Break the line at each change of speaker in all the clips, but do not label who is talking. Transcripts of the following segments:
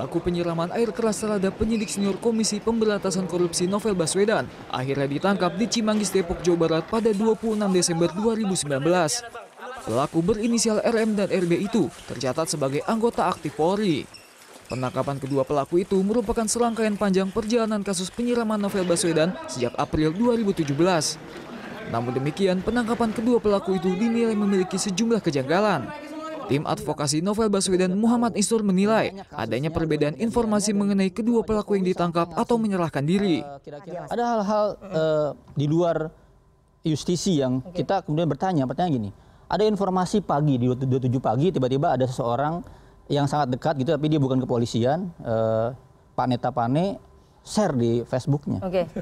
pelaku penyiraman air keras terhadap penyidik senior Komisi Pemberantasan Korupsi Novel Baswedan akhirnya ditangkap di Cimanggis, Depok, Jawa Barat pada 26 Desember 2019. Pelaku berinisial RM dan RB itu tercatat sebagai anggota aktif Polri. Penangkapan kedua pelaku itu merupakan serangkaian panjang perjalanan kasus penyiraman Novel Baswedan sejak April 2017. Namun demikian, penangkapan kedua pelaku itu dinilai memiliki sejumlah kejanggalan. Tim advokasi Novel Baswedan Muhammad Isur menilai adanya perbedaan informasi mengenai kedua pelaku yang ditangkap atau menyerahkan diri.
Eh, ada hal-hal uh, di luar justisi yang kita kemudian bertanya, pertanyaan gini. Ada informasi pagi di 27 pagi tiba-tiba ada seseorang yang sangat dekat gitu tapi dia bukan kepolisian, uh, eh, Paneta Pane share di Facebooknya. Okay.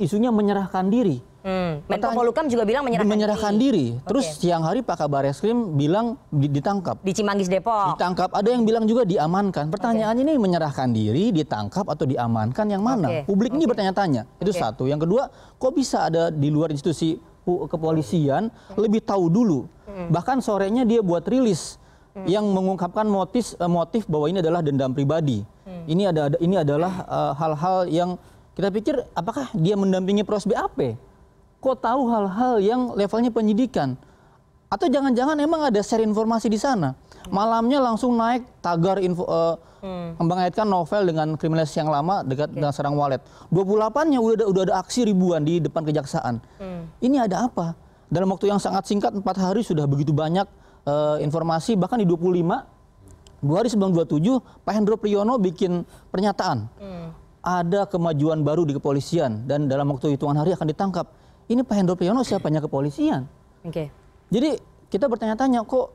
isunya menyerahkan diri.
Hmm. Menko Polukam
juga bilang menyerahkan, menyerahkan diri. diri. Terus okay. siang hari Pak Kabar Eskrim bilang ditangkap. Di Cimanggis Depok. Ditangkap. Ada yang bilang juga diamankan. Pertanyaannya okay. ini menyerahkan diri, ditangkap atau diamankan yang mana? Okay. Publik okay. ini bertanya-tanya. Itu okay. satu. Yang kedua, kok bisa ada di luar institusi kepolisian hmm. lebih tahu dulu. Hmm. Bahkan sorenya dia buat rilis hmm. yang mengungkapkan motif eh, motif bahwa ini adalah dendam pribadi. Hmm. Ini ada ini adalah eh, hal-hal uh, hal -hal yang kita pikir apakah dia mendampingi proses BAP? Kok tahu hal-hal yang levelnya penyidikan? Atau jangan-jangan emang ada share informasi di sana? Malamnya langsung naik tagar info, uh, hmm. mengaitkan novel dengan kriminalis yang lama dekat okay. dengan serang walet. 28-nya udah ada, udah ada aksi ribuan di depan kejaksaan. Hmm. Ini ada apa? Dalam waktu yang sangat singkat, empat hari sudah begitu banyak uh, informasi, bahkan di 25, 2 hari sebelum 27, Pak Hendro Priyono bikin pernyataan. Hmm ada kemajuan baru di kepolisian dan dalam waktu hitungan hari akan ditangkap. Ini Pak Hendro Priyono siapanya kepolisian? Oke. Okay. Jadi kita bertanya-tanya kok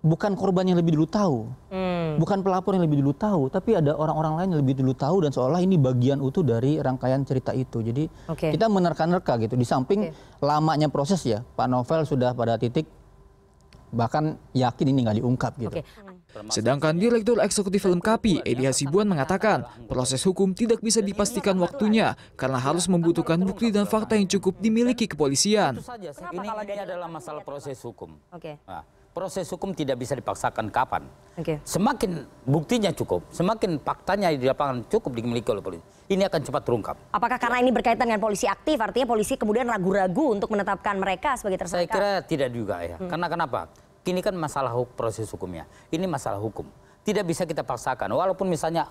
bukan korban yang lebih dulu tahu,
hmm. bukan
pelapor yang lebih dulu tahu, tapi ada orang-orang lain yang lebih dulu tahu dan seolah ini bagian utuh dari rangkaian cerita itu. Jadi okay. kita menerka-nerka gitu. Di samping okay. lamanya proses ya, Pak Novel
sudah pada titik bahkan yakin ini nggak diungkap gitu. Okay. Sedangkan Direktur Eksekutif film KAPI, Edi Hasibuan mengatakan, proses hukum tidak bisa dipastikan waktunya karena harus iya, membutuhkan bukti dan fakta yang cukup dimiliki kepolisian.
Ini, ini adalah masalah proses hukum. Oke. Okay. Nah,
proses hukum tidak bisa dipaksakan kapan.
Okay.
Semakin buktinya cukup, semakin faktanya di lapangan cukup dimiliki oleh polisi. Ini akan cepat terungkap.
Apakah karena ini berkaitan dengan polisi aktif, artinya polisi kemudian ragu-ragu untuk menetapkan mereka sebagai tersangka? Saya
kira tidak juga ya. Hmm. Karena kenapa? ini kan masalah hukum, proses hukumnya. Ini masalah hukum. Tidak bisa kita paksakan. Walaupun misalnya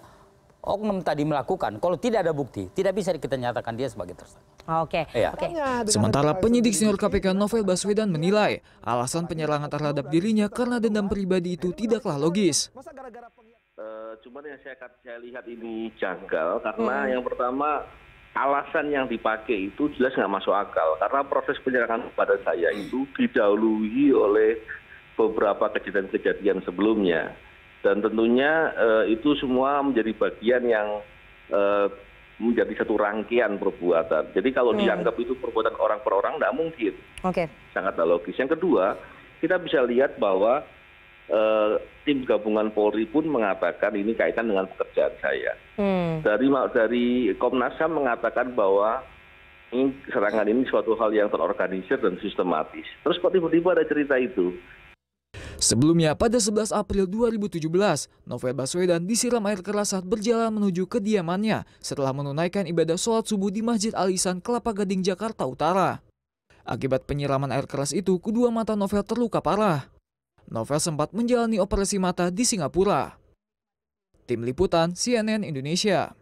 oknum tadi melakukan, kalau tidak ada bukti, tidak bisa
kita nyatakan dia sebagai tersangka. Oke. Ya. Okay. Sementara penyidik senior KPK Novel Baswedan menilai alasan penyerangan terhadap dirinya karena dendam pribadi itu tidaklah logis.
Uh, cuman yang saya, saya lihat ini janggal karena hmm. yang pertama alasan yang dipakai itu jelas nggak masuk akal karena proses penyerangan kepada saya itu didahului oleh beberapa kejadian kejadian sebelumnya dan tentunya eh, itu semua menjadi bagian yang eh, menjadi satu rangkaian perbuatan. Jadi kalau hmm. dianggap itu perbuatan orang per orang tidak mungkin, okay. sangat logis. Yang kedua, kita bisa lihat bahwa uh, tim gabungan Polri pun mengatakan ini kaitan dengan pekerjaan saya. Hmm. Dari dari Komnas Ham mengatakan bahwa ini serangan ini suatu hal yang terorganisir dan sistematis. Terus kok tiba-tiba ada cerita itu?
Sebelumnya, pada 11 April 2017, Novel Baswedan disiram air keras saat berjalan menuju kediamannya setelah menunaikan ibadah sholat subuh di Masjid Alisan Kelapa Gading, Jakarta Utara. Akibat penyiraman air keras itu, kedua mata Novel terluka parah. Novel sempat menjalani operasi mata di Singapura. Tim Liputan CNN Indonesia